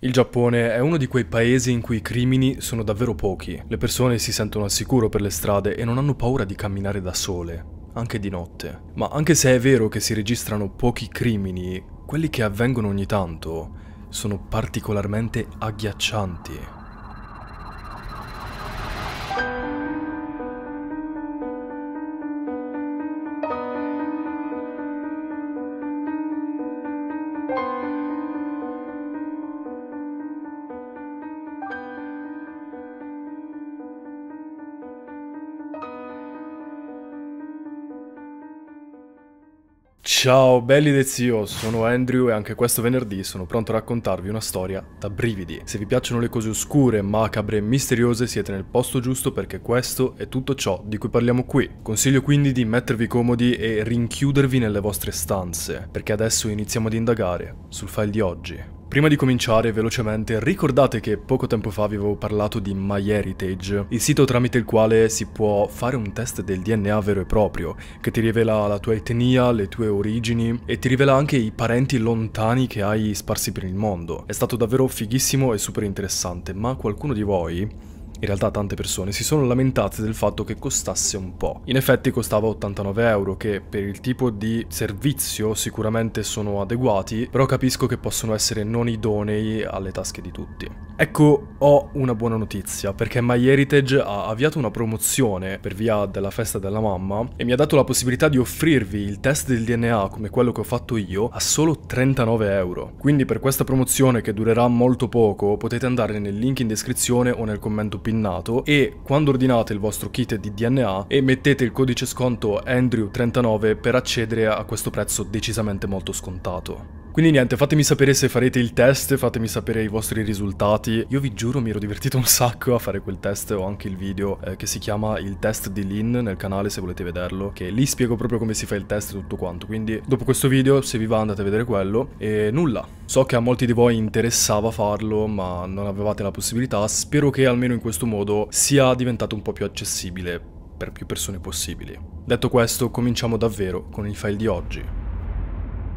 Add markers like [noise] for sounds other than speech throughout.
Il Giappone è uno di quei paesi in cui i crimini sono davvero pochi. Le persone si sentono al sicuro per le strade e non hanno paura di camminare da sole, anche di notte. Ma anche se è vero che si registrano pochi crimini, quelli che avvengono ogni tanto sono particolarmente agghiaccianti. Ciao belli del zio, sono Andrew e anche questo venerdì sono pronto a raccontarvi una storia da brividi. Se vi piacciono le cose oscure, macabre e misteriose siete nel posto giusto perché questo è tutto ciò di cui parliamo qui. Consiglio quindi di mettervi comodi e rinchiudervi nelle vostre stanze, perché adesso iniziamo ad indagare sul file di oggi. Prima di cominciare, velocemente, ricordate che poco tempo fa avevo parlato di MyHeritage, il sito tramite il quale si può fare un test del DNA vero e proprio, che ti rivela la tua etnia, le tue origini e ti rivela anche i parenti lontani che hai sparsi per il mondo. È stato davvero fighissimo e super interessante, ma qualcuno di voi in realtà tante persone, si sono lamentate del fatto che costasse un po'. In effetti costava 89 euro, che per il tipo di servizio sicuramente sono adeguati, però capisco che possono essere non idonei alle tasche di tutti. Ecco, ho una buona notizia, perché MyHeritage ha avviato una promozione per via della festa della mamma e mi ha dato la possibilità di offrirvi il test del DNA come quello che ho fatto io a solo 39 euro. Quindi per questa promozione che durerà molto poco potete andare nel link in descrizione o nel commento spinnato e quando ordinate il vostro kit di DNA e mettete il codice sconto Andrew39 per accedere a questo prezzo decisamente molto scontato. Quindi niente, fatemi sapere se farete il test, fatemi sapere i vostri risultati. Io vi giuro mi ero divertito [laughs] un sacco a fare quel test, ho anche il video eh, che si chiama il test di Lin nel canale se volete vederlo, che lì spiego proprio come si fa il test e tutto quanto. Quindi dopo questo video se vi va andate a vedere quello e nulla. So che a molti di voi interessava farlo ma non avevate la possibilità, spero che almeno in questo modo sia diventato un po' più accessibile per più persone possibili. Detto questo, cominciamo davvero con il file di oggi.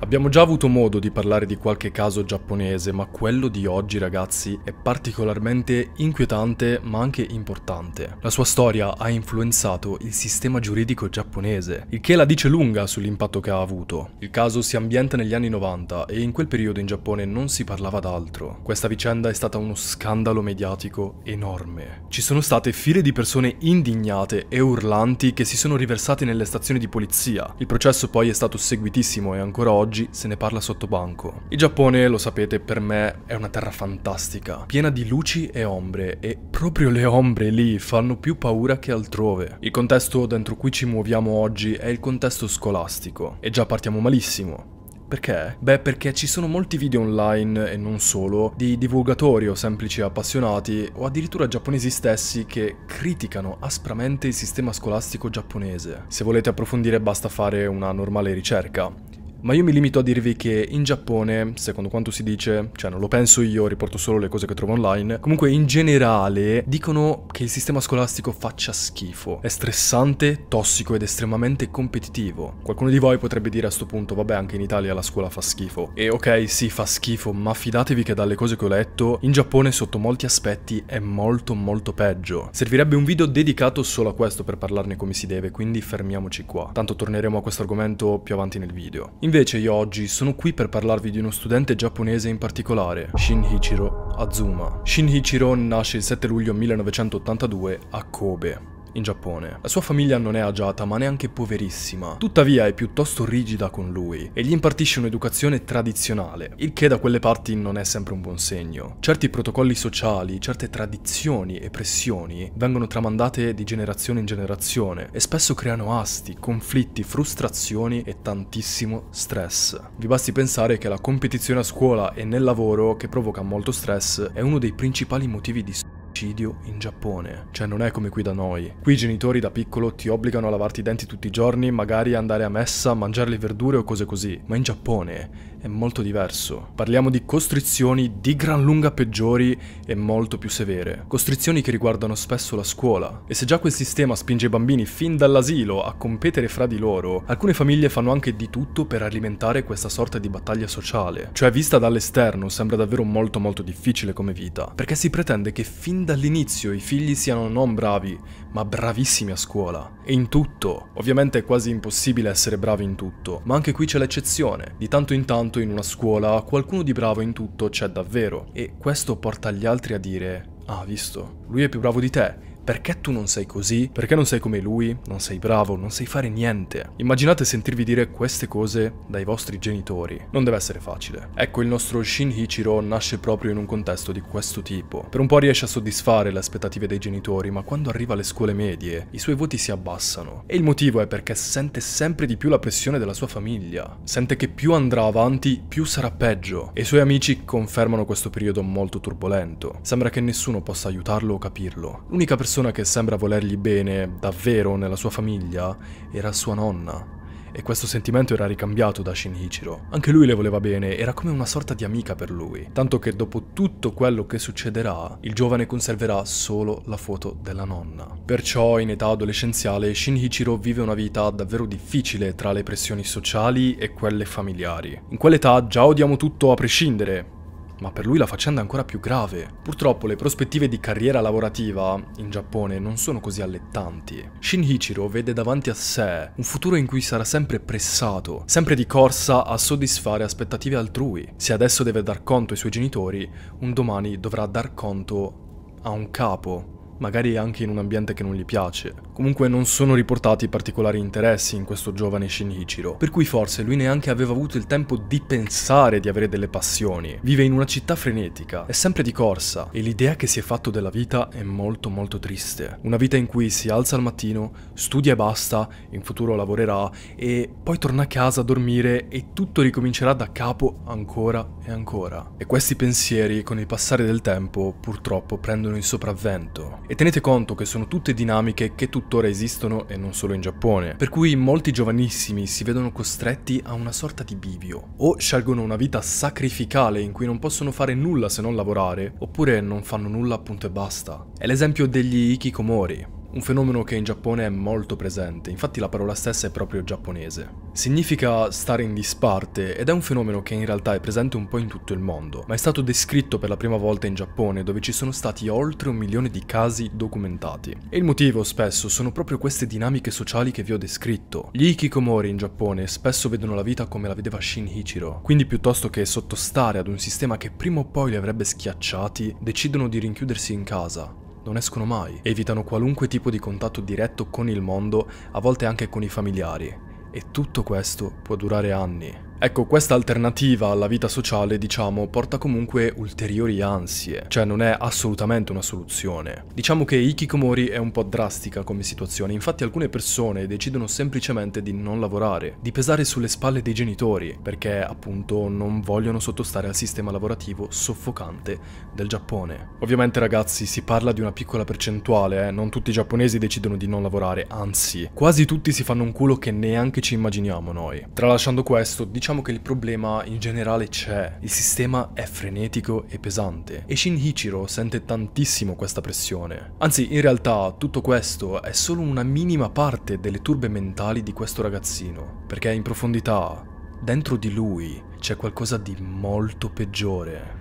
Abbiamo già avuto modo di parlare di qualche caso giapponese, ma quello di oggi ragazzi è particolarmente inquietante ma anche importante. La sua storia ha influenzato il sistema giuridico giapponese, il che la dice lunga sull'impatto che ha avuto. Il caso si ambienta negli anni 90 e in quel periodo in Giappone non si parlava d'altro. Questa vicenda è stata uno scandalo mediatico enorme. Ci sono state file di persone indignate e urlanti che si sono riversate nelle stazioni di polizia. Il processo poi è stato seguitissimo e ancora oggi oggi se ne parla sotto banco. Il Giappone, lo sapete, per me è una terra fantastica, piena di luci e ombre, e proprio le ombre lì fanno più paura che altrove. Il contesto dentro cui ci muoviamo oggi è il contesto scolastico, e già partiamo malissimo. Perché? Beh, perché ci sono molti video online, e non solo, di divulgatori o semplici appassionati, o addirittura giapponesi stessi, che criticano aspramente il sistema scolastico giapponese. Se volete approfondire basta fare una normale ricerca. Ma io mi limito a dirvi che in Giappone, secondo quanto si dice, cioè non lo penso io, riporto solo le cose che trovo online, comunque in generale dicono che il sistema scolastico faccia schifo. È stressante, tossico ed estremamente competitivo. Qualcuno di voi potrebbe dire a sto punto, vabbè anche in Italia la scuola fa schifo. E ok, sì fa schifo, ma fidatevi che dalle cose che ho letto, in Giappone sotto molti aspetti è molto molto peggio. Servirebbe un video dedicato solo a questo per parlarne come si deve, quindi fermiamoci qua. Tanto torneremo a questo argomento più avanti nel video. In Invece io oggi sono qui per parlarvi di uno studente giapponese in particolare, Shinichiro Azuma. Shinichiro nasce il 7 luglio 1982 a Kobe in Giappone. La sua famiglia non è agiata ma neanche poverissima, tuttavia è piuttosto rigida con lui e gli impartisce un'educazione tradizionale, il che da quelle parti non è sempre un buon segno. Certi protocolli sociali, certe tradizioni e pressioni vengono tramandate di generazione in generazione e spesso creano asti, conflitti, frustrazioni e tantissimo stress. Vi basti pensare che la competizione a scuola e nel lavoro che provoca molto stress è uno dei principali motivi di omicidio in Giappone. Cioè non è come qui da noi. Qui i genitori da piccolo ti obbligano a lavarti i denti tutti i giorni, magari andare a messa, mangiare le verdure o cose così. Ma in Giappone è molto diverso. Parliamo di costrizioni di gran lunga peggiori e molto più severe. Costrizioni che riguardano spesso la scuola. E se già quel sistema spinge i bambini fin dall'asilo a competere fra di loro, alcune famiglie fanno anche di tutto per alimentare questa sorta di battaglia sociale. Cioè vista dall'esterno sembra davvero molto molto difficile come vita, perché si pretende che fin dall'inizio i figli siano non bravi, ma bravissimi a scuola. E in tutto. Ovviamente è quasi impossibile essere bravi in tutto, ma anche qui c'è l'eccezione. Di tanto in tanto quanto in una scuola qualcuno di bravo in tutto c'è davvero e questo porta gli altri a dire Ah, visto, lui è più bravo di te perché tu non sei così? Perché non sei come lui? Non sei bravo? Non sai fare niente? Immaginate sentirvi dire queste cose dai vostri genitori. Non deve essere facile. Ecco, il nostro Shin Ichiro nasce proprio in un contesto di questo tipo. Per un po' riesce a soddisfare le aspettative dei genitori, ma quando arriva alle scuole medie, i suoi voti si abbassano. E il motivo è perché sente sempre di più la pressione della sua famiglia. Sente che più andrà avanti, più sarà peggio. E i suoi amici confermano questo periodo molto turbolento. Sembra che nessuno possa aiutarlo o capirlo. L'unica persona persona che sembra volergli bene davvero nella sua famiglia era sua nonna. E questo sentimento era ricambiato da Shinichiro. Anche lui le voleva bene, era come una sorta di amica per lui. Tanto che dopo tutto quello che succederà, il giovane conserverà solo la foto della nonna. Perciò in età adolescenziale Shinichiro vive una vita davvero difficile tra le pressioni sociali e quelle familiari. In quell'età già odiamo tutto a prescindere, ma per lui la faccenda è ancora più grave. Purtroppo le prospettive di carriera lavorativa in Giappone non sono così allettanti. Shinichiro vede davanti a sé un futuro in cui sarà sempre pressato, sempre di corsa a soddisfare aspettative altrui. Se adesso deve dar conto ai suoi genitori, un domani dovrà dar conto a un capo magari anche in un ambiente che non gli piace. Comunque non sono riportati particolari interessi in questo giovane Shinichiro, per cui forse lui neanche aveva avuto il tempo di pensare di avere delle passioni. Vive in una città frenetica, è sempre di corsa e l'idea che si è fatto della vita è molto molto triste. Una vita in cui si alza al mattino, studia e basta, in futuro lavorerà e poi torna a casa a dormire e tutto ricomincerà da capo ancora e ancora. E questi pensieri con il passare del tempo purtroppo prendono il sopravvento e tenete conto che sono tutte dinamiche che tuttora esistono e non solo in Giappone, per cui molti giovanissimi si vedono costretti a una sorta di bivio. O scelgono una vita sacrificale in cui non possono fare nulla se non lavorare, oppure non fanno nulla appunto e basta. È l'esempio degli Ikikomori, un fenomeno che in Giappone è molto presente, infatti la parola stessa è proprio giapponese. Significa stare in disparte ed è un fenomeno che in realtà è presente un po' in tutto il mondo, ma è stato descritto per la prima volta in Giappone dove ci sono stati oltre un milione di casi documentati. E il motivo spesso sono proprio queste dinamiche sociali che vi ho descritto. Gli ikikomori in Giappone spesso vedono la vita come la vedeva Shin Ichiro, quindi piuttosto che sottostare ad un sistema che prima o poi li avrebbe schiacciati, decidono di rinchiudersi in casa, non escono mai, evitano qualunque tipo di contatto diretto con il mondo, a volte anche con i familiari. E tutto questo può durare anni. Ecco, questa alternativa alla vita sociale, diciamo, porta comunque ulteriori ansie, cioè non è assolutamente una soluzione. Diciamo che Ikikomori è un po' drastica come situazione, infatti alcune persone decidono semplicemente di non lavorare, di pesare sulle spalle dei genitori, perché appunto non vogliono sottostare al sistema lavorativo soffocante del Giappone. Ovviamente ragazzi, si parla di una piccola percentuale, eh? non tutti i giapponesi decidono di non lavorare, anzi, quasi tutti si fanno un culo che neanche ci immaginiamo noi. Tralasciando questo, diciamo diciamo che il problema in generale c'è, il sistema è frenetico e pesante e Shinichiro sente tantissimo questa pressione. Anzi, in realtà tutto questo è solo una minima parte delle turbe mentali di questo ragazzino, perché in profondità, dentro di lui, c'è qualcosa di molto peggiore.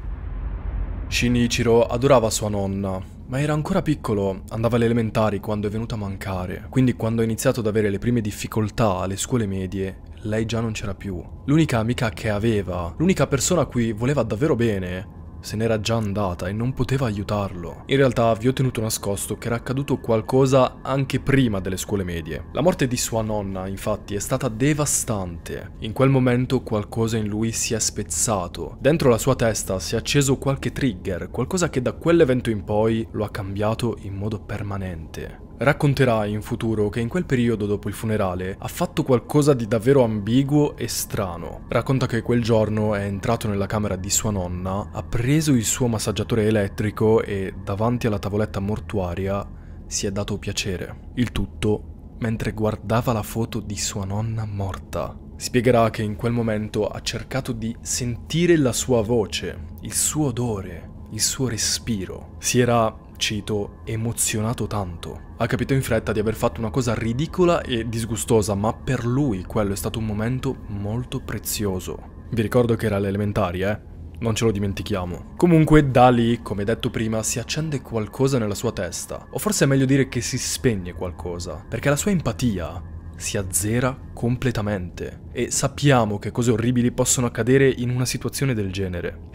Shinichiro adorava sua nonna, ma era ancora piccolo, andava alle elementari quando è venuta a mancare, quindi quando ha iniziato ad avere le prime difficoltà alle scuole medie lei già non c'era più. L'unica amica che aveva, l'unica persona a cui voleva davvero bene, se n'era già andata e non poteva aiutarlo. In realtà vi ho tenuto nascosto che era accaduto qualcosa anche prima delle scuole medie. La morte di sua nonna, infatti, è stata devastante. In quel momento qualcosa in lui si è spezzato. Dentro la sua testa si è acceso qualche trigger, qualcosa che da quell'evento in poi lo ha cambiato in modo permanente. Racconterai in futuro che in quel periodo dopo il funerale ha fatto qualcosa di davvero ambiguo e strano. Racconta che quel giorno è entrato nella camera di sua nonna, ha preso il suo massaggiatore elettrico e davanti alla tavoletta mortuaria si è dato piacere. Il tutto mentre guardava la foto di sua nonna morta. Spiegherà che in quel momento ha cercato di sentire la sua voce, il suo odore, il suo respiro. Si era cito, emozionato tanto. Ha capito in fretta di aver fatto una cosa ridicola e disgustosa, ma per lui quello è stato un momento molto prezioso. Vi ricordo che era alle elementari, eh? Non ce lo dimentichiamo. Comunque da lì, come detto prima, si accende qualcosa nella sua testa. O forse è meglio dire che si spegne qualcosa. Perché la sua empatia si azzera completamente. E sappiamo che cose orribili possono accadere in una situazione del genere.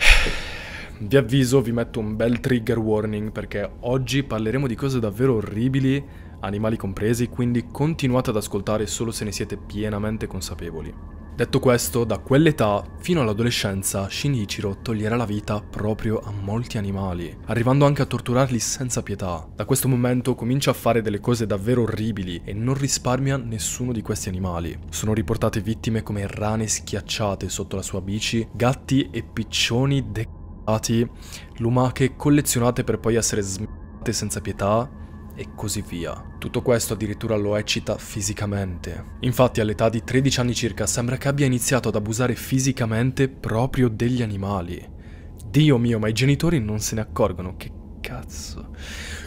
Vi avviso, vi metto un bel trigger warning perché oggi parleremo di cose davvero orribili, animali compresi, quindi continuate ad ascoltare solo se ne siete pienamente consapevoli. Detto questo, da quell'età fino all'adolescenza, Shinichiro toglierà la vita proprio a molti animali, arrivando anche a torturarli senza pietà. Da questo momento comincia a fare delle cose davvero orribili e non risparmia nessuno di questi animali. Sono riportate vittime come rane schiacciate sotto la sua bici, gatti e piccioni deccati lumache collezionate per poi essere smette senza pietà e così via. Tutto questo addirittura lo eccita fisicamente. Infatti all'età di 13 anni circa sembra che abbia iniziato ad abusare fisicamente proprio degli animali. Dio mio, ma i genitori non se ne accorgono, che cazzo.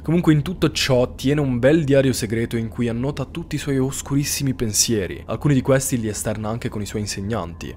Comunque in tutto ciò tiene un bel diario segreto in cui annota tutti i suoi oscurissimi pensieri. Alcuni di questi li esterna anche con i suoi insegnanti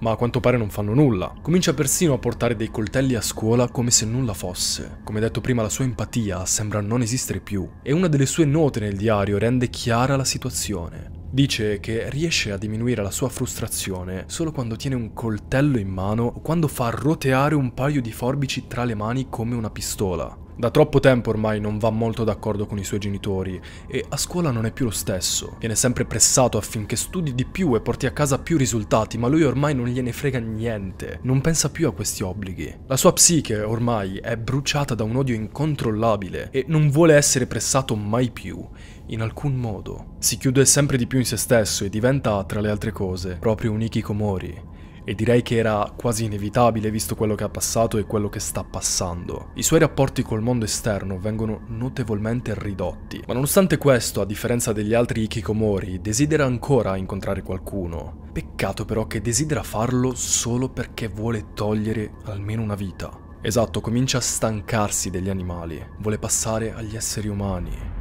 ma a quanto pare non fanno nulla. Comincia persino a portare dei coltelli a scuola come se nulla fosse. Come detto prima, la sua empatia sembra non esistere più, e una delle sue note nel diario rende chiara la situazione. Dice che riesce a diminuire la sua frustrazione solo quando tiene un coltello in mano o quando fa roteare un paio di forbici tra le mani come una pistola. Da troppo tempo ormai non va molto d'accordo con i suoi genitori e a scuola non è più lo stesso. Viene sempre pressato affinché studi di più e porti a casa più risultati, ma lui ormai non gliene frega niente, non pensa più a questi obblighi. La sua psiche ormai è bruciata da un odio incontrollabile e non vuole essere pressato mai più in alcun modo. Si chiude sempre di più in se stesso e diventa, tra le altre cose, proprio un ikikomori, e direi che era quasi inevitabile visto quello che ha passato e quello che sta passando. I suoi rapporti col mondo esterno vengono notevolmente ridotti, ma nonostante questo, a differenza degli altri Ikikomori, desidera ancora incontrare qualcuno. Peccato però che desidera farlo solo perché vuole togliere almeno una vita. Esatto, comincia a stancarsi degli animali, vuole passare agli esseri umani.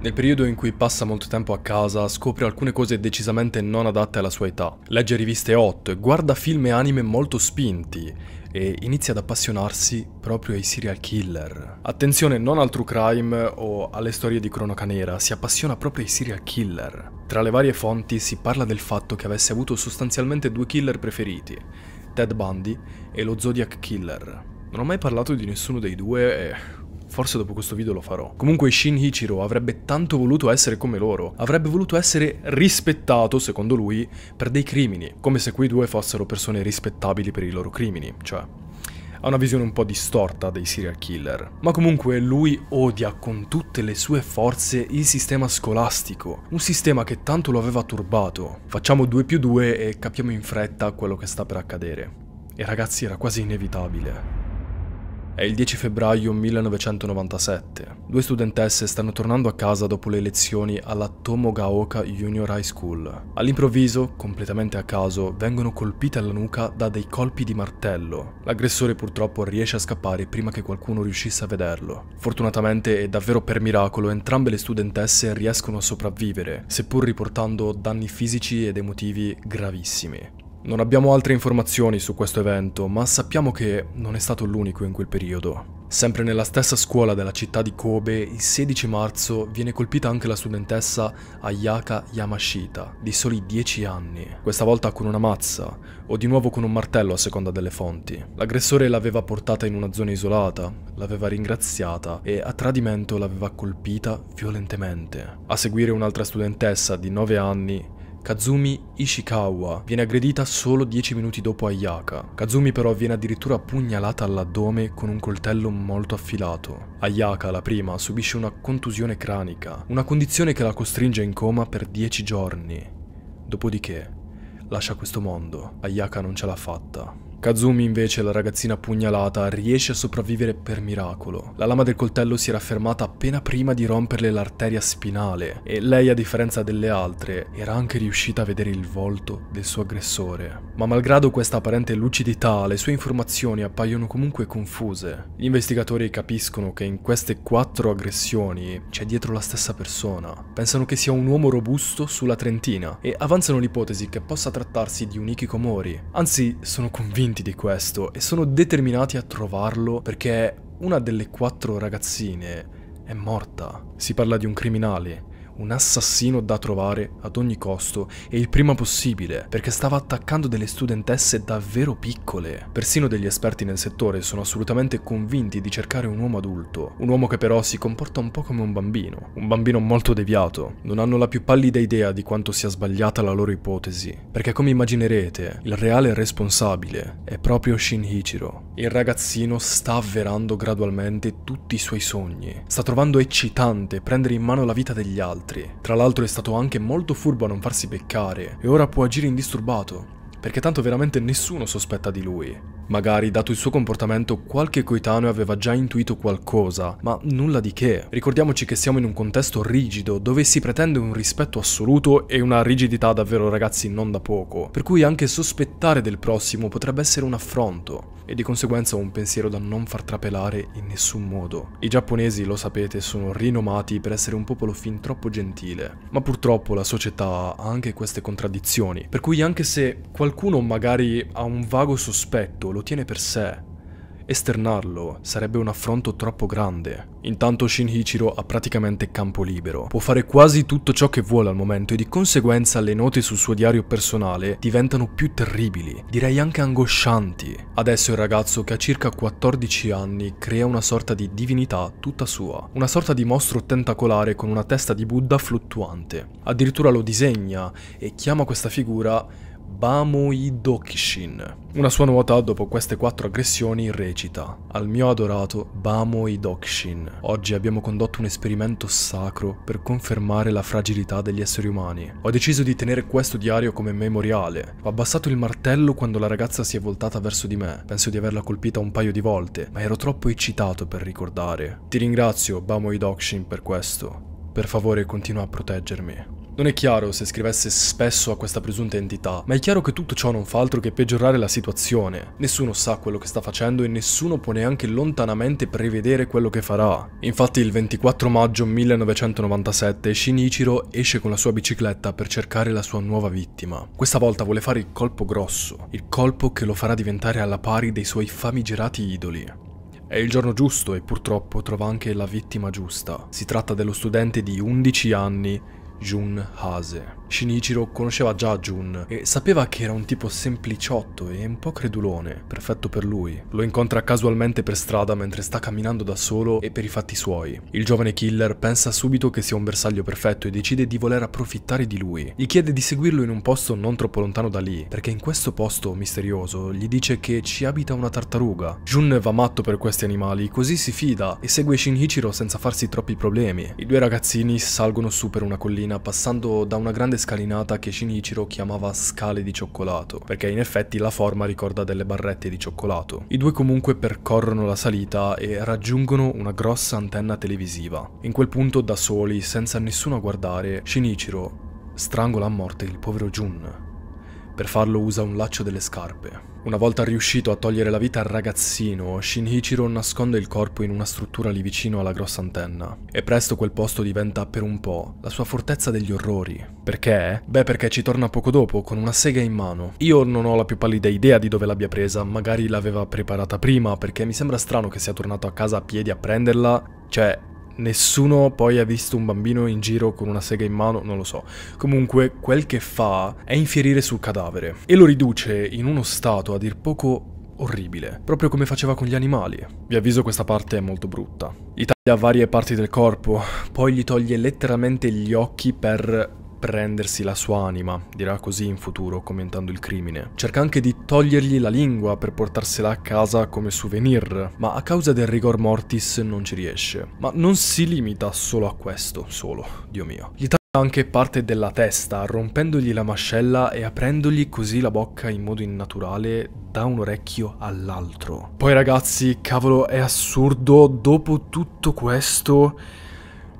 Nel periodo in cui passa molto tempo a casa, scopre alcune cose decisamente non adatte alla sua età. Legge riviste 8 guarda film e anime molto spinti e inizia ad appassionarsi proprio ai serial killer. Attenzione non al true crime o alle storie di cronaca nera, si appassiona proprio ai serial killer. Tra le varie fonti si parla del fatto che avesse avuto sostanzialmente due killer preferiti, Ted Bundy e lo Zodiac Killer. Non ho mai parlato di nessuno dei due e Forse dopo questo video lo farò. Comunque Shin Ichiro avrebbe tanto voluto essere come loro, avrebbe voluto essere rispettato, secondo lui, per dei crimini, come se quei due fossero persone rispettabili per i loro crimini, cioè ha una visione un po' distorta dei serial killer. Ma comunque lui odia con tutte le sue forze il sistema scolastico, un sistema che tanto lo aveva turbato. Facciamo 2 più 2 e capiamo in fretta quello che sta per accadere. E ragazzi era quasi inevitabile. È il 10 febbraio 1997. Due studentesse stanno tornando a casa dopo le lezioni alla Tomogaoka Junior High School. All'improvviso, completamente a caso, vengono colpite alla nuca da dei colpi di martello. L'aggressore purtroppo riesce a scappare prima che qualcuno riuscisse a vederlo. Fortunatamente e davvero per miracolo entrambe le studentesse riescono a sopravvivere, seppur riportando danni fisici ed emotivi gravissimi. Non abbiamo altre informazioni su questo evento, ma sappiamo che non è stato l'unico in quel periodo. Sempre nella stessa scuola della città di Kobe, il 16 marzo viene colpita anche la studentessa Ayaka Yamashita, di soli 10 anni, questa volta con una mazza o di nuovo con un martello a seconda delle fonti. L'aggressore l'aveva portata in una zona isolata, l'aveva ringraziata e a tradimento l'aveva colpita violentemente. A seguire un'altra studentessa di 9 anni Kazumi Ishikawa viene aggredita solo 10 minuti dopo Ayaka. Kazumi però viene addirittura pugnalata all'addome con un coltello molto affilato. Ayaka, la prima, subisce una contusione cranica, una condizione che la costringe in coma per 10 giorni. Dopodiché, lascia questo mondo. Ayaka non ce l'ha fatta. Kazumi invece, la ragazzina pugnalata, riesce a sopravvivere per miracolo. La lama del coltello si era fermata appena prima di romperle l'arteria spinale e lei, a differenza delle altre, era anche riuscita a vedere il volto del suo aggressore. Ma malgrado questa apparente lucidità, le sue informazioni appaiono comunque confuse. Gli investigatori capiscono che in queste quattro aggressioni c'è dietro la stessa persona. Pensano che sia un uomo robusto sulla Trentina e avanzano l'ipotesi che possa trattarsi di un Ikikomori. Anzi, sono convinto convinti di questo e sono determinati a trovarlo perché una delle quattro ragazzine è morta. Si parla di un criminale un assassino da trovare ad ogni costo e il prima possibile, perché stava attaccando delle studentesse davvero piccole. Persino degli esperti nel settore sono assolutamente convinti di cercare un uomo adulto, un uomo che però si comporta un po' come un bambino, un bambino molto deviato. Non hanno la più pallida idea di quanto sia sbagliata la loro ipotesi, perché come immaginerete, il reale responsabile è proprio Shinhichiro. Il ragazzino sta avverando gradualmente tutti i suoi sogni, sta trovando eccitante prendere in mano la vita degli altri altri. Tra l'altro è stato anche molto furbo a non farsi beccare e ora può agire indisturbato, perché tanto veramente nessuno sospetta di lui. Magari, dato il suo comportamento, qualche coetaneo aveva già intuito qualcosa, ma nulla di che. Ricordiamoci che siamo in un contesto rigido, dove si pretende un rispetto assoluto e una rigidità davvero ragazzi non da poco, per cui anche sospettare del prossimo potrebbe essere un affronto e di conseguenza un pensiero da non far trapelare in nessun modo. I giapponesi, lo sapete, sono rinomati per essere un popolo fin troppo gentile, ma purtroppo la società ha anche queste contraddizioni, per cui anche se qualcuno magari ha un vago sospetto, lo tiene per sé. Esternarlo sarebbe un affronto troppo grande. Intanto Shinichiro ha praticamente campo libero, può fare quasi tutto ciò che vuole al momento e di conseguenza le note sul suo diario personale diventano più terribili, direi anche angoscianti. Adesso il ragazzo che ha circa 14 anni crea una sorta di divinità tutta sua, una sorta di mostro tentacolare con una testa di Buddha fluttuante. Addirittura lo disegna e chiama questa figura Bamoidokshin. Una sua nota dopo queste quattro aggressioni recita Al mio adorato Bamoidokshin, oggi abbiamo condotto un esperimento sacro per confermare la fragilità degli esseri umani. Ho deciso di tenere questo diario come memoriale. Ho abbassato il martello quando la ragazza si è voltata verso di me. Penso di averla colpita un paio di volte, ma ero troppo eccitato per ricordare. Ti ringrazio Bamoidokshin per questo. Per favore continua a proteggermi. Non è chiaro se scrivesse spesso a questa presunta entità, ma è chiaro che tutto ciò non fa altro che peggiorare la situazione. Nessuno sa quello che sta facendo e nessuno può neanche lontanamente prevedere quello che farà. Infatti il 24 maggio 1997 Shinichiro esce con la sua bicicletta per cercare la sua nuova vittima. Questa volta vuole fare il colpo grosso, il colpo che lo farà diventare alla pari dei suoi famigerati idoli. È il giorno giusto e purtroppo trova anche la vittima giusta. Si tratta dello studente di 11 anni Jun Hase. Shinichiro conosceva già Jun e sapeva che era un tipo sempliciotto e un po' credulone, perfetto per lui. Lo incontra casualmente per strada mentre sta camminando da solo e per i fatti suoi. Il giovane killer pensa subito che sia un bersaglio perfetto e decide di voler approfittare di lui. Gli chiede di seguirlo in un posto non troppo lontano da lì, perché in questo posto misterioso gli dice che ci abita una tartaruga. Jun va matto per questi animali, così si fida e segue Shinichiro senza farsi troppi problemi. I due ragazzini salgono su per una collina passando da una grande scalinata che Shinichiro chiamava scale di cioccolato, perché in effetti la forma ricorda delle barrette di cioccolato. I due comunque percorrono la salita e raggiungono una grossa antenna televisiva. In quel punto da soli, senza nessuno a guardare, Shinichiro strangola a morte il povero Jun, per farlo usa un laccio delle scarpe. Una volta riuscito a togliere la vita al ragazzino, Shinichiro nasconde il corpo in una struttura lì vicino alla grossa antenna. E presto quel posto diventa per un po' la sua fortezza degli orrori. Perché? Beh perché ci torna poco dopo con una sega in mano. Io non ho la più pallida idea di dove l'abbia presa, magari l'aveva preparata prima perché mi sembra strano che sia tornato a casa a piedi a prenderla. Cioè, Nessuno poi ha visto un bambino in giro con una sega in mano, non lo so. Comunque, quel che fa è infierire sul cadavere e lo riduce in uno stato a dir poco orribile, proprio come faceva con gli animali. Vi avviso questa parte è molto brutta. Gli taglia varie parti del corpo, poi gli toglie letteralmente gli occhi per prendersi la sua anima, dirà così in futuro commentando il crimine. Cerca anche di togliergli la lingua per portarsela a casa come souvenir, ma a causa del rigor mortis non ci riesce. Ma non si limita solo a questo, solo, Dio mio. Gli anche parte della testa, rompendogli la mascella e aprendogli così la bocca in modo innaturale da un orecchio all'altro. Poi ragazzi, cavolo, è assurdo, dopo tutto questo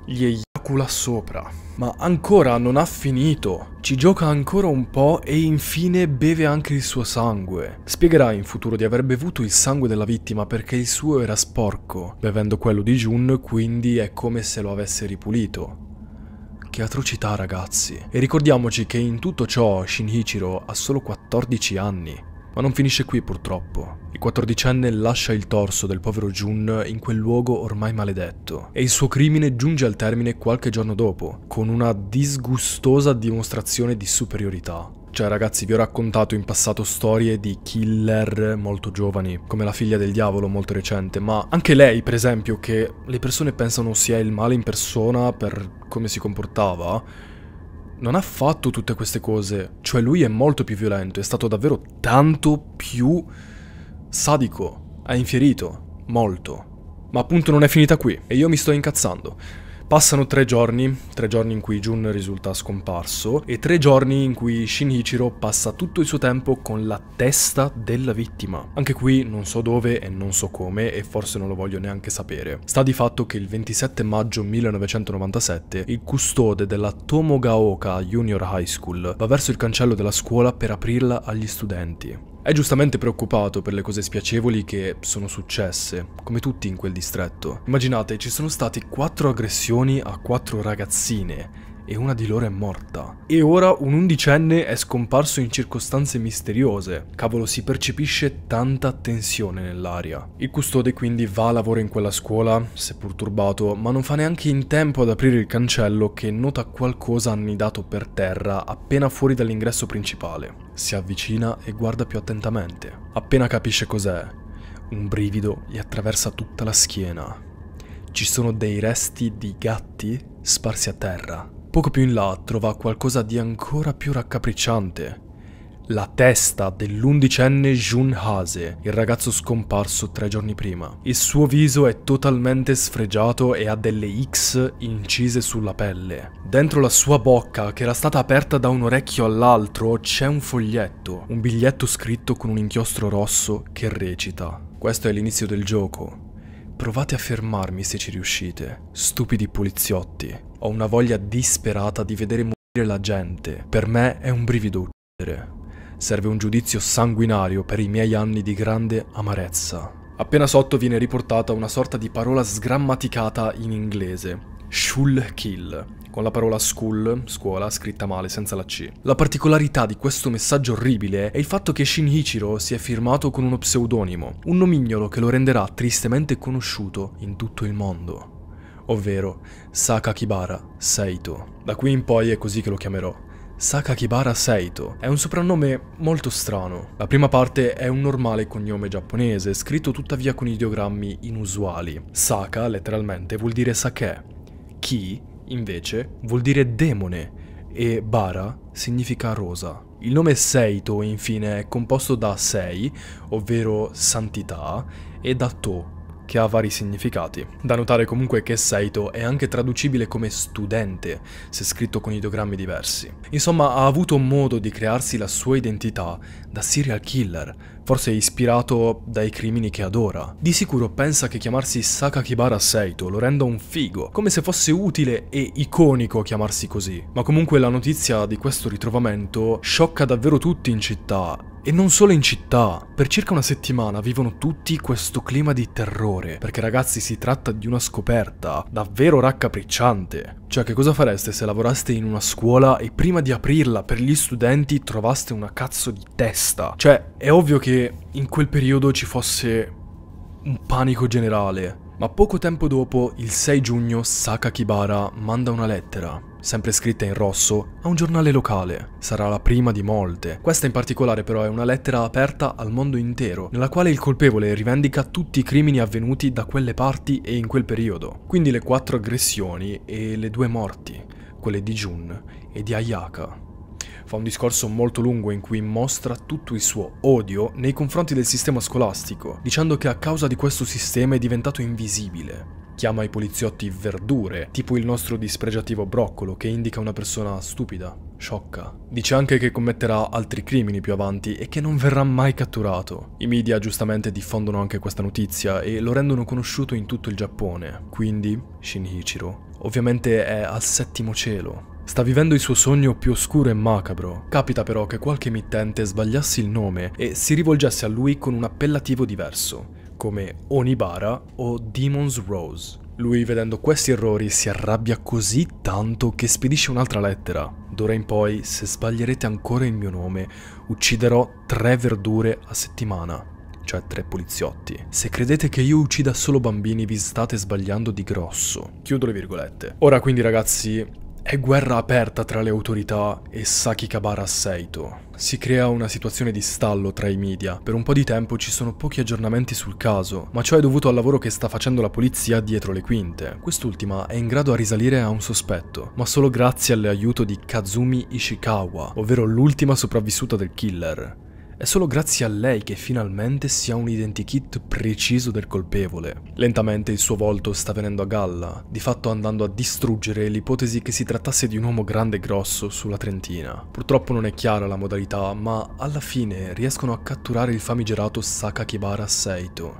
gli Dracula sopra. Ma ancora non ha finito. Ci gioca ancora un po' e infine beve anche il suo sangue. Spiegherà in futuro di aver bevuto il sangue della vittima perché il suo era sporco, bevendo quello di Jun quindi è come se lo avesse ripulito. Che atrocità ragazzi. E ricordiamoci che in tutto ciò Shinichiro ha solo 14 anni. Ma non finisce qui purtroppo. Il quattordicenne lascia il torso del povero Jun in quel luogo ormai maledetto e il suo crimine giunge al termine qualche giorno dopo, con una disgustosa dimostrazione di superiorità. Cioè ragazzi vi ho raccontato in passato storie di killer molto giovani, come la figlia del diavolo molto recente, ma anche lei per esempio che le persone pensano sia il male in persona per come si comportava, non ha fatto tutte queste cose, cioè lui è molto più violento, è stato davvero tanto più Sadico ha infierito molto, ma appunto non è finita qui e io mi sto incazzando. Passano tre giorni, tre giorni in cui Jun risulta scomparso e tre giorni in cui Shinichiro passa tutto il suo tempo con la testa della vittima. Anche qui non so dove e non so come e forse non lo voglio neanche sapere. Sta di fatto che il 27 maggio 1997 il custode della Tomogaoka Junior High School va verso il cancello della scuola per aprirla agli studenti. È giustamente preoccupato per le cose spiacevoli che sono successe, come tutti in quel distretto. Immaginate, ci sono state quattro aggressioni a quattro ragazzine e una di loro è morta. E ora un undicenne è scomparso in circostanze misteriose. Cavolo, si percepisce tanta tensione nell'aria. Il custode quindi va a lavoro in quella scuola, seppur turbato, ma non fa neanche in tempo ad aprire il cancello che nota qualcosa annidato per terra appena fuori dall'ingresso principale. Si avvicina e guarda più attentamente. Appena capisce cos'è, un brivido gli attraversa tutta la schiena. Ci sono dei resti di gatti sparsi a terra Poco più in là trova qualcosa di ancora più raccapricciante. La testa dell'undicenne Jun Hase, il ragazzo scomparso tre giorni prima. Il suo viso è totalmente sfregiato e ha delle X incise sulla pelle. Dentro la sua bocca, che era stata aperta da un orecchio all'altro, c'è un foglietto, un biglietto scritto con un inchiostro rosso che recita. Questo è l'inizio del gioco. Provate a fermarmi se ci riuscite, stupidi poliziotti. Ho una voglia disperata di vedere morire la gente. Per me è un brivido uccidere. Serve un giudizio sanguinario per i miei anni di grande amarezza. Appena sotto viene riportata una sorta di parola sgrammaticata in inglese, Shull Kill, con la parola school, scuola, scritta male senza la C. La particolarità di questo messaggio orribile è il fatto che Shinichiro si è firmato con uno pseudonimo, un nomignolo che lo renderà tristemente conosciuto in tutto il mondo ovvero Sakakibara Seito. Da qui in poi è così che lo chiamerò. Sakakibara Seito è un soprannome molto strano. La prima parte è un normale cognome giapponese, scritto tuttavia con ideogrammi inusuali. Saka, letteralmente, vuol dire sake. Ki, invece, vuol dire demone e bara significa rosa. Il nome Seito, infine, è composto da Sei, ovvero santità, e da To, che ha vari significati. Da notare comunque che Seito è anche traducibile come studente, se scritto con ideogrammi diversi. Insomma, ha avuto modo di crearsi la sua identità da serial killer, forse ispirato dai crimini che adora. Di sicuro pensa che chiamarsi Sakakibara Seito lo renda un figo, come se fosse utile e iconico chiamarsi così. Ma comunque la notizia di questo ritrovamento sciocca davvero tutti in città e non solo in città, per circa una settimana vivono tutti questo clima di terrore, perché ragazzi si tratta di una scoperta davvero raccapricciante. Cioè che cosa fareste se lavoraste in una scuola e prima di aprirla per gli studenti trovaste una cazzo di testa? Cioè è ovvio che in quel periodo ci fosse un panico generale, ma poco tempo dopo, il 6 giugno, Saka Kibara manda una lettera sempre scritta in rosso, a un giornale locale. Sarà la prima di molte. Questa in particolare però è una lettera aperta al mondo intero, nella quale il colpevole rivendica tutti i crimini avvenuti da quelle parti e in quel periodo. Quindi le quattro aggressioni e le due morti, quelle di Jun e di Ayaka fa un discorso molto lungo in cui mostra tutto il suo odio nei confronti del sistema scolastico, dicendo che a causa di questo sistema è diventato invisibile chiama i poliziotti verdure, tipo il nostro dispregiativo broccolo che indica una persona stupida, sciocca. Dice anche che commetterà altri crimini più avanti e che non verrà mai catturato. I media giustamente diffondono anche questa notizia e lo rendono conosciuto in tutto il Giappone. Quindi, Shinichiro, ovviamente è al settimo cielo. Sta vivendo il suo sogno più oscuro e macabro. Capita però che qualche emittente sbagliasse il nome e si rivolgesse a lui con un appellativo diverso come Onibara o Demon's Rose. Lui vedendo questi errori si arrabbia così tanto che spedisce un'altra lettera. D'ora in poi, se sbaglierete ancora il mio nome, ucciderò tre verdure a settimana cioè tre poliziotti. Se credete che io uccida solo bambini vi state sbagliando di grosso. Chiudo le virgolette. Ora quindi ragazzi, è guerra aperta tra le autorità e Saki Kabara Seito. Si crea una situazione di stallo tra i media. Per un po' di tempo ci sono pochi aggiornamenti sul caso, ma ciò è dovuto al lavoro che sta facendo la polizia dietro le quinte. Quest'ultima è in grado a risalire a un sospetto, ma solo grazie all'aiuto di Kazumi Ishikawa, ovvero l'ultima sopravvissuta del killer. È solo grazie a lei che finalmente si ha un identikit preciso del colpevole. Lentamente il suo volto sta venendo a galla, di fatto andando a distruggere l'ipotesi che si trattasse di un uomo grande e grosso sulla Trentina. Purtroppo non è chiara la modalità, ma alla fine riescono a catturare il famigerato Sakakibara Seito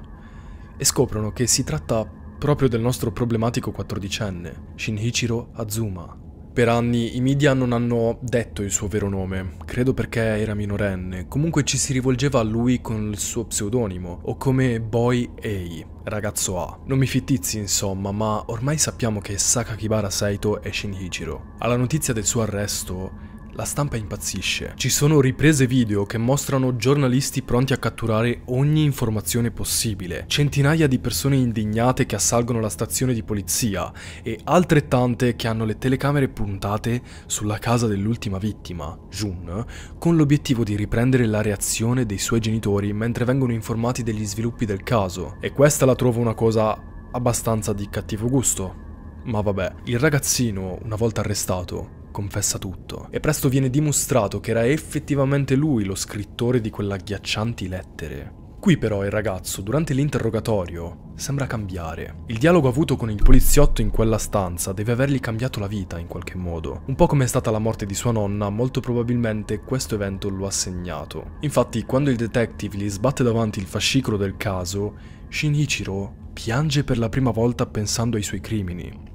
e scoprono che si tratta proprio del nostro problematico quattordicenne, Shinichiro Azuma, per anni i media non hanno detto il suo vero nome, credo perché era minorenne, comunque ci si rivolgeva a lui con il suo pseudonimo, o come Boy A, ragazzo A. Nomi fittizi insomma, ma ormai sappiamo che Sakakibara Saito è Shinichiro. Alla notizia del suo arresto, la stampa impazzisce. Ci sono riprese video che mostrano giornalisti pronti a catturare ogni informazione possibile, centinaia di persone indignate che assalgono la stazione di polizia e altrettante che hanno le telecamere puntate sulla casa dell'ultima vittima, Jun, con l'obiettivo di riprendere la reazione dei suoi genitori mentre vengono informati degli sviluppi del caso. E questa la trovo una cosa abbastanza di cattivo gusto. Ma vabbè, il ragazzino, una volta arrestato, confessa tutto e presto viene dimostrato che era effettivamente lui lo scrittore di quelle agghiaccianti lettere. Qui però il ragazzo, durante l'interrogatorio, sembra cambiare. Il dialogo avuto con il poliziotto in quella stanza deve avergli cambiato la vita in qualche modo. Un po' come è stata la morte di sua nonna, molto probabilmente questo evento lo ha segnato. Infatti, quando il detective gli sbatte davanti il fascicolo del caso, Shinichiro piange per la prima volta pensando ai suoi crimini.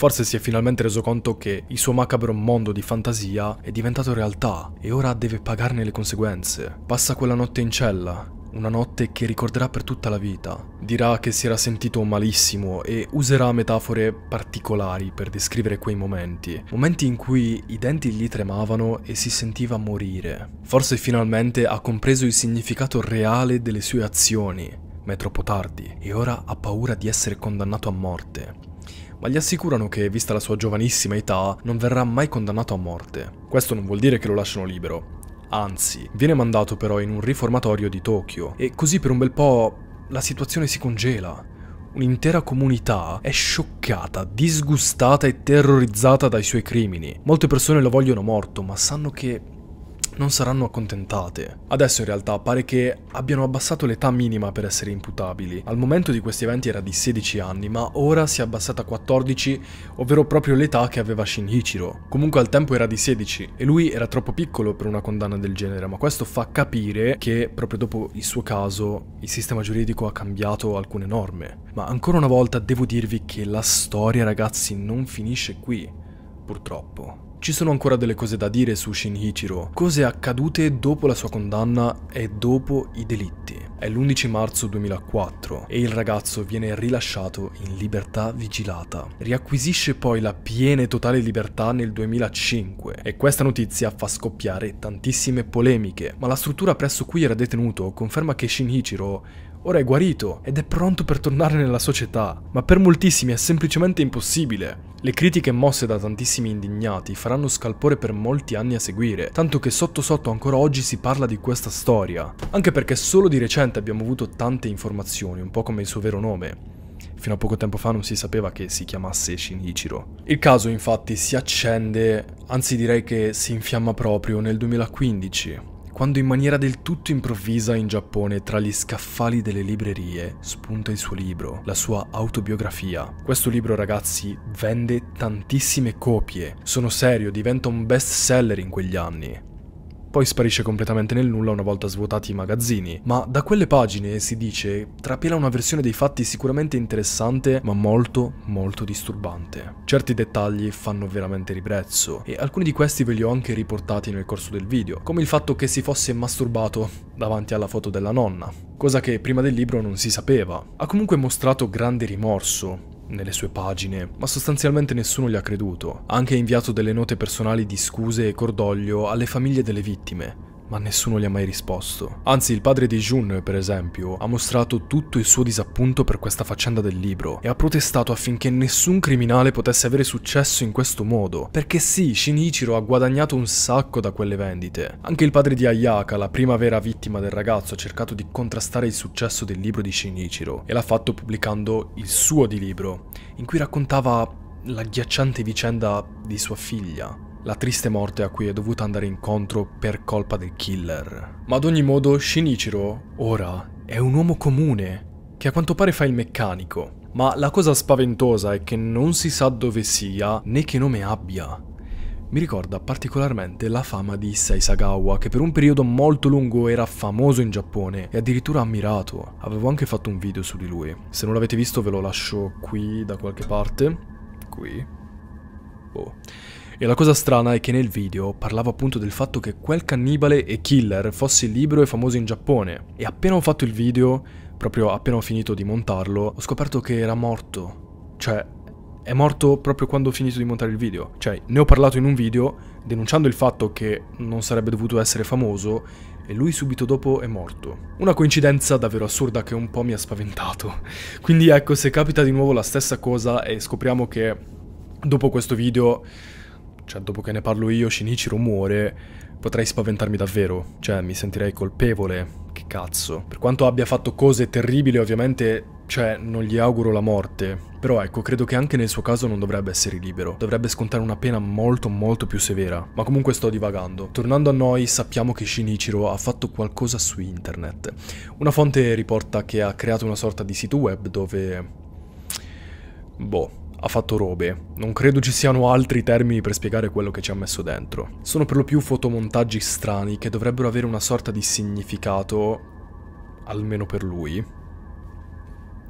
Forse si è finalmente reso conto che il suo macabro mondo di fantasia è diventato realtà e ora deve pagarne le conseguenze. Passa quella notte in cella, una notte che ricorderà per tutta la vita. Dirà che si era sentito malissimo e userà metafore particolari per descrivere quei momenti, momenti in cui i denti gli tremavano e si sentiva morire. Forse finalmente ha compreso il significato reale delle sue azioni, ma è troppo tardi e ora ha paura di essere condannato a morte ma gli assicurano che, vista la sua giovanissima età, non verrà mai condannato a morte. Questo non vuol dire che lo lasciano libero. Anzi, viene mandato però in un riformatorio di Tokyo e così per un bel po' la situazione si congela. Un'intera comunità è scioccata, disgustata e terrorizzata dai suoi crimini. Molte persone lo vogliono morto, ma sanno che non saranno accontentate. Adesso in realtà pare che abbiano abbassato l'età minima per essere imputabili. Al momento di questi eventi era di 16 anni, ma ora si è abbassata a 14, ovvero proprio l'età che aveva Shinichiro. Comunque al tempo era di 16 e lui era troppo piccolo per una condanna del genere, ma questo fa capire che proprio dopo il suo caso il sistema giuridico ha cambiato alcune norme. Ma ancora una volta devo dirvi che la storia ragazzi non finisce qui, purtroppo. Ci sono ancora delle cose da dire su Shinichiro, cose accadute dopo la sua condanna e dopo i delitti. È l'11 marzo 2004 e il ragazzo viene rilasciato in libertà vigilata. Riacquisisce poi la piena e totale libertà nel 2005 e questa notizia fa scoppiare tantissime polemiche, ma la struttura presso cui era detenuto conferma che Shinichiro Ora è guarito ed è pronto per tornare nella società, ma per moltissimi è semplicemente impossibile. Le critiche mosse da tantissimi indignati faranno scalpore per molti anni a seguire, tanto che sotto sotto ancora oggi si parla di questa storia, anche perché solo di recente abbiamo avuto tante informazioni, un po' come il suo vero nome. Fino a poco tempo fa non si sapeva che si chiamasse Shinichiro. Il caso infatti si accende, anzi direi che si infiamma proprio nel 2015, quando in maniera del tutto improvvisa in Giappone tra gli scaffali delle librerie spunta il suo libro, la sua autobiografia. Questo libro ragazzi vende tantissime copie, sono serio, diventa un best seller in quegli anni poi sparisce completamente nel nulla una volta svuotati i magazzini, ma da quelle pagine, si dice, trapela una versione dei fatti sicuramente interessante, ma molto, molto disturbante. Certi dettagli fanno veramente ribrezzo, e alcuni di questi ve li ho anche riportati nel corso del video, come il fatto che si fosse masturbato davanti alla foto della nonna, cosa che prima del libro non si sapeva. Ha comunque mostrato grande rimorso, nelle sue pagine, ma sostanzialmente nessuno gli ha creduto. Ha anche inviato delle note personali di scuse e cordoglio alle famiglie delle vittime, ma nessuno gli ha mai risposto. Anzi, il padre di Jun, per esempio, ha mostrato tutto il suo disappunto per questa faccenda del libro e ha protestato affinché nessun criminale potesse avere successo in questo modo, perché sì, Shinichiro ha guadagnato un sacco da quelle vendite. Anche il padre di Ayaka, la prima vera vittima del ragazzo, ha cercato di contrastare il successo del libro di Shinichiro e l'ha fatto pubblicando il suo di libro, in cui raccontava l'agghiacciante vicenda di sua figlia la triste morte a cui è dovuta andare incontro per colpa del killer. Ma ad ogni modo Shinichiro, ora, è un uomo comune, che a quanto pare fa il meccanico. Ma la cosa spaventosa è che non si sa dove sia né che nome abbia. Mi ricorda particolarmente la fama di Saisagawa, che per un periodo molto lungo era famoso in Giappone e addirittura ammirato. Avevo anche fatto un video su di lui. Se non l'avete visto ve lo lascio qui da qualche parte. Qui. Boh. E la cosa strana è che nel video parlavo appunto del fatto che quel cannibale e killer fosse libero e famoso in Giappone. E appena ho fatto il video, proprio appena ho finito di montarlo, ho scoperto che era morto. Cioè, è morto proprio quando ho finito di montare il video. Cioè, ne ho parlato in un video denunciando il fatto che non sarebbe dovuto essere famoso e lui subito dopo è morto. Una coincidenza davvero assurda che un po' mi ha spaventato. [laughs] Quindi ecco, se capita di nuovo la stessa cosa e scopriamo che dopo questo video cioè dopo che ne parlo io, Shinichiro muore, potrei spaventarmi davvero, cioè mi sentirei colpevole, che cazzo. Per quanto abbia fatto cose terribili ovviamente, cioè non gli auguro la morte, però ecco, credo che anche nel suo caso non dovrebbe essere libero, dovrebbe scontare una pena molto molto più severa, ma comunque sto divagando. Tornando a noi, sappiamo che Shinichiro ha fatto qualcosa su internet. Una fonte riporta che ha creato una sorta di sito web dove... Boh, ha fatto robe. Non credo ci siano altri termini per spiegare quello che ci ha messo dentro. Sono per lo più fotomontaggi strani che dovrebbero avere una sorta di significato, almeno per lui,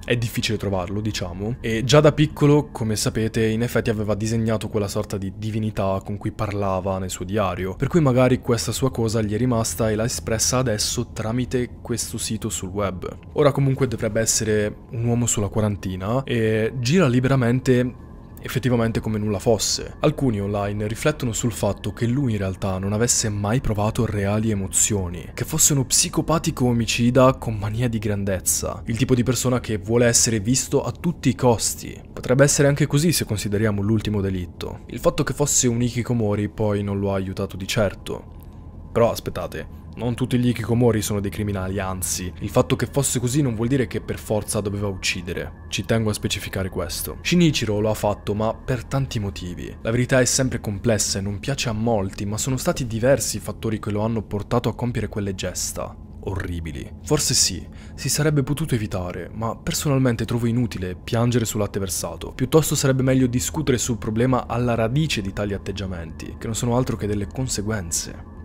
è difficile trovarlo, diciamo, e già da piccolo, come sapete, in effetti aveva disegnato quella sorta di divinità con cui parlava nel suo diario, per cui magari questa sua cosa gli è rimasta e l'ha espressa adesso tramite questo sito sul web. Ora comunque dovrebbe essere un uomo sulla quarantina e gira liberamente effettivamente come nulla fosse. Alcuni online riflettono sul fatto che lui in realtà non avesse mai provato reali emozioni, che fosse uno psicopatico omicida con mania di grandezza, il tipo di persona che vuole essere visto a tutti i costi. Potrebbe essere anche così se consideriamo l'ultimo delitto. Il fatto che fosse un Ikikomori poi non lo ha aiutato di certo. Però aspettate, non tutti gli Ikikomori sono dei criminali, anzi, il fatto che fosse così non vuol dire che per forza doveva uccidere. Ci tengo a specificare questo. Shinichiro lo ha fatto, ma per tanti motivi. La verità è sempre complessa e non piace a molti, ma sono stati diversi i fattori che lo hanno portato a compiere quelle gesta orribili. Forse sì, si sarebbe potuto evitare, ma personalmente trovo inutile piangere sul latte versato. Piuttosto sarebbe meglio discutere sul problema alla radice di tali atteggiamenti, che non sono altro che delle conseguenze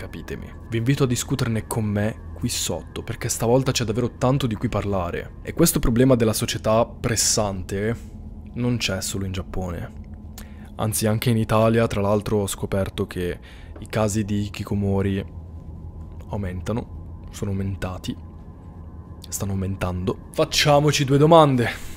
capitemi. Vi invito a discuterne con me qui sotto, perché stavolta c'è davvero tanto di cui parlare. E questo problema della società pressante non c'è solo in Giappone. Anzi, anche in Italia, tra l'altro, ho scoperto che i casi di hikikomori aumentano, sono aumentati, stanno aumentando. Facciamoci due domande.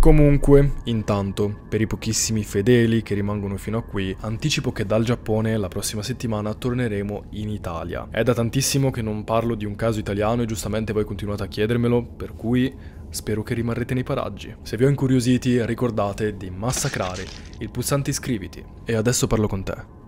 Comunque, intanto, per i pochissimi fedeli che rimangono fino a qui, anticipo che dal Giappone la prossima settimana torneremo in Italia. È da tantissimo che non parlo di un caso italiano e giustamente voi continuate a chiedermelo, per cui spero che rimarrete nei paraggi. Se vi ho incuriositi, ricordate di massacrare il pulsante iscriviti. E adesso parlo con te.